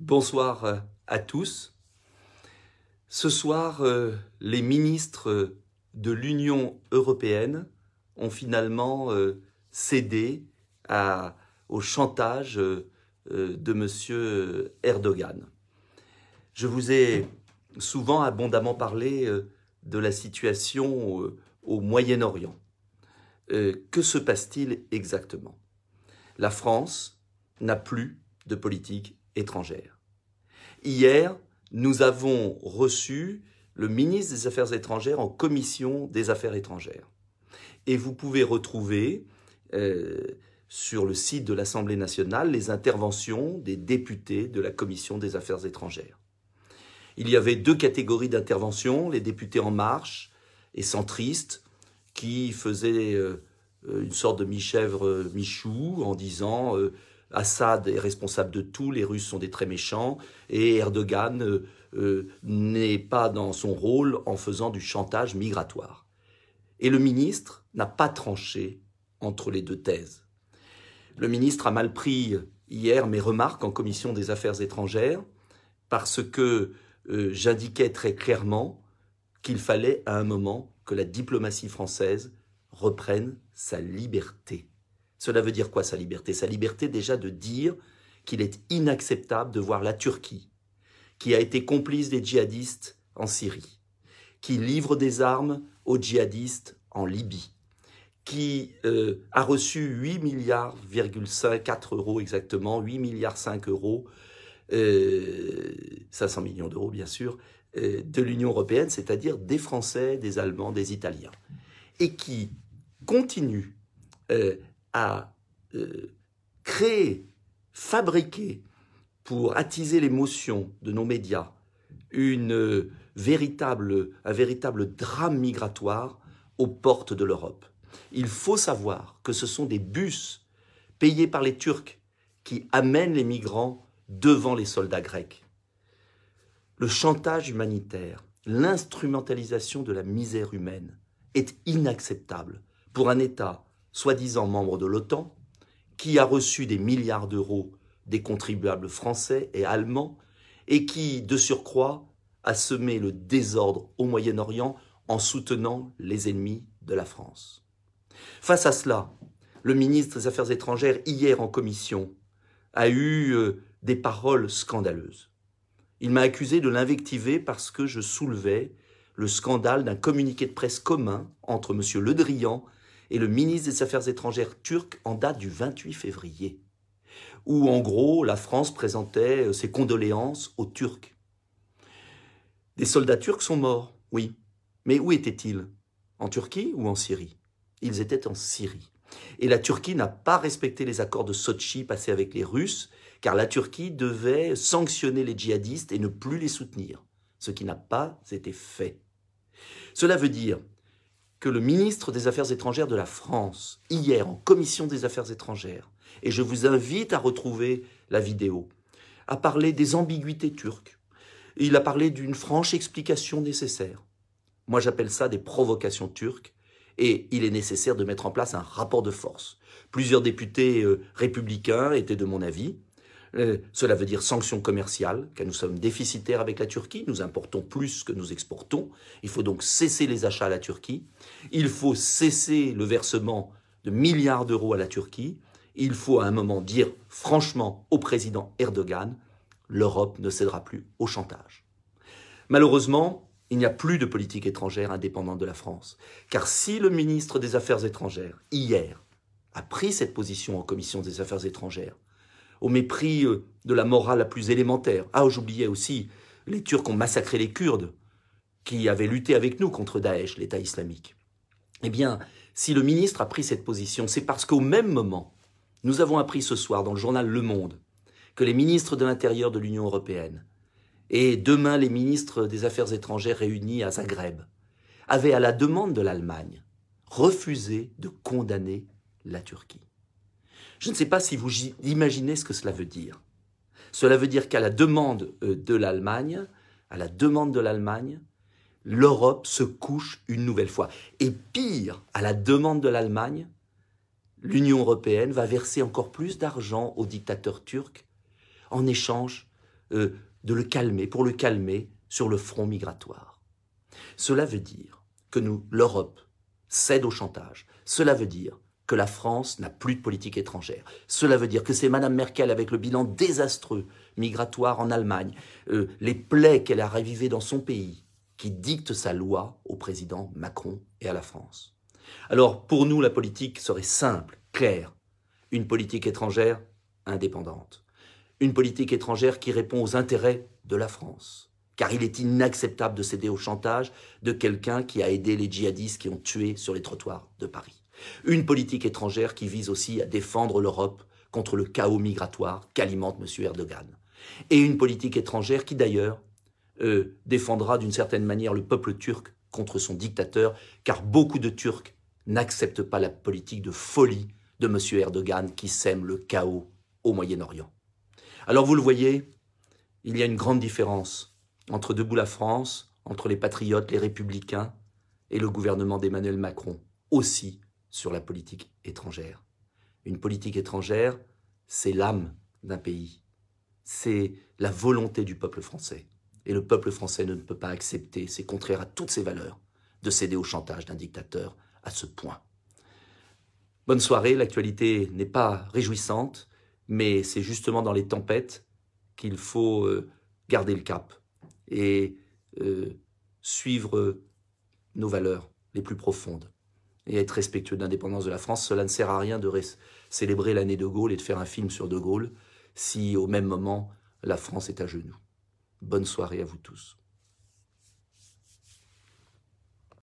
Bonsoir euh, à tous. Ce soir, euh, les ministres de l'Union européenne ont finalement euh, cédé au chantage de M. Erdogan. Je vous ai souvent abondamment parlé de la situation au Moyen-Orient. Que se passe-t-il exactement La France n'a plus de politique étrangères. Hier, nous avons reçu le ministre des Affaires étrangères en commission des Affaires étrangères. Et vous pouvez retrouver euh, sur le site de l'Assemblée nationale les interventions des députés de la commission des Affaires étrangères. Il y avait deux catégories d'interventions, les députés En Marche et centristes, qui faisaient euh, une sorte de mi-chèvre, euh, mi-chou en disant Assad est responsable de tout, les Russes sont des très méchants, et Erdogan euh, euh, n'est pas dans son rôle en faisant du chantage migratoire. Et le ministre n'a pas tranché entre les deux thèses. Le ministre a mal pris hier mes remarques en commission des affaires étrangères parce que euh, j'indiquais très clairement qu'il fallait à un moment que la diplomatie française reprenne sa liberté. Cela veut dire quoi sa liberté Sa liberté déjà de dire qu'il est inacceptable de voir la Turquie, qui a été complice des djihadistes en Syrie, qui livre des armes aux djihadistes en Libye, qui euh, a reçu 8 milliards, 4 euros exactement, 8 milliards 5 euros, 500 euh, millions d'euros bien sûr, euh, de l'Union européenne, c'est-à-dire des Français, des Allemands, des Italiens, et qui continue à euh, créer, fabriquer, pour attiser l'émotion de nos médias, euh, un véritable drame migratoire aux portes de l'Europe. Il faut savoir que ce sont des bus payés par les Turcs qui amènent les migrants devant les soldats grecs. Le chantage humanitaire, l'instrumentalisation de la misère humaine est inacceptable pour un État soi-disant membre de l'OTAN, qui a reçu des milliards d'euros des contribuables français et allemands, et qui, de surcroît, a semé le désordre au Moyen-Orient en soutenant les ennemis de la France. Face à cela, le ministre des Affaires étrangères, hier en commission, a eu euh, des paroles scandaleuses. Il m'a accusé de l'invectiver parce que je soulevais le scandale d'un communiqué de presse commun entre M. Le Drian et le ministre des Affaires étrangères turc en date du 28 février, où en gros la France présentait euh, ses condoléances aux Turcs. Des soldats turcs sont morts, oui, mais où étaient-ils En Turquie ou en Syrie Ils étaient en Syrie. Et la Turquie n'a pas respecté les accords de Sochi passés avec les Russes, car la Turquie devait sanctionner les djihadistes et ne plus les soutenir, ce qui n'a pas été fait. Cela veut dire que le ministre des Affaires étrangères de la France, hier en commission des Affaires étrangères, et je vous invite à retrouver la vidéo, a parlé des ambiguïtés turques. Il a parlé d'une franche explication nécessaire. Moi j'appelle ça des provocations turques, et il est nécessaire de mettre en place un rapport de force. Plusieurs députés euh, républicains étaient de mon avis, euh, cela veut dire sanctions commerciales, car nous sommes déficitaires avec la Turquie, nous importons plus que nous exportons. Il faut donc cesser les achats à la Turquie. Il faut cesser le versement de milliards d'euros à la Turquie. Il faut à un moment dire franchement au président Erdogan, l'Europe ne cédera plus au chantage. Malheureusement, il n'y a plus de politique étrangère indépendante de la France. Car si le ministre des Affaires étrangères, hier, a pris cette position en commission des Affaires étrangères, au mépris euh, de la morale la plus élémentaire. Ah, j'oubliais aussi, les Turcs ont massacré les Kurdes, qui avaient lutté avec nous contre Daesh, l'État islamique. Eh bien, si le ministre a pris cette position, c'est parce qu'au même moment, nous avons appris ce soir dans le journal Le Monde que les ministres de l'Intérieur de l'Union européenne et demain les ministres des Affaires étrangères réunis à Zagreb avaient, à la demande de l'Allemagne, refusé de condamner la Turquie. Je ne sais pas si vous imaginez ce que cela veut dire. Cela veut dire qu'à la demande euh, de l'Allemagne, à la demande de l'Allemagne, l'Europe se couche une nouvelle fois. Et pire, à la demande de l'Allemagne, l'Union européenne va verser encore plus d'argent au dictateur turc en échange euh, de le calmer, pour le calmer sur le front migratoire. Cela veut dire que nous, l'Europe, cède au chantage. Cela veut dire que la France n'a plus de politique étrangère. Cela veut dire que c'est Madame Merkel, avec le bilan désastreux migratoire en Allemagne, euh, les plaies qu'elle a ravivées dans son pays, qui dicte sa loi au président Macron et à la France. Alors, pour nous, la politique serait simple, claire. Une politique étrangère indépendante. Une politique étrangère qui répond aux intérêts de la France. Car il est inacceptable de céder au chantage de quelqu'un qui a aidé les djihadistes qui ont tué sur les trottoirs de Paris. Une politique étrangère qui vise aussi à défendre l'Europe contre le chaos migratoire qu'alimente M. Erdogan. Et une politique étrangère qui d'ailleurs euh, défendra d'une certaine manière le peuple turc contre son dictateur, car beaucoup de Turcs n'acceptent pas la politique de folie de M. Erdogan qui sème le chaos au Moyen-Orient. Alors vous le voyez, il y a une grande différence entre Debout la France, entre les patriotes, les républicains et le gouvernement d'Emmanuel Macron, aussi sur la politique étrangère. Une politique étrangère, c'est l'âme d'un pays, c'est la volonté du peuple français. Et le peuple français ne peut pas accepter, c'est contraire à toutes ses valeurs, de céder au chantage d'un dictateur à ce point. Bonne soirée, l'actualité n'est pas réjouissante, mais c'est justement dans les tempêtes qu'il faut euh, garder le cap et euh, suivre nos valeurs les plus profondes et être respectueux de l'indépendance de la France. Cela ne sert à rien de célébrer l'année de Gaulle et de faire un film sur de Gaulle si au même moment la France est à genoux. Bonne soirée à vous tous.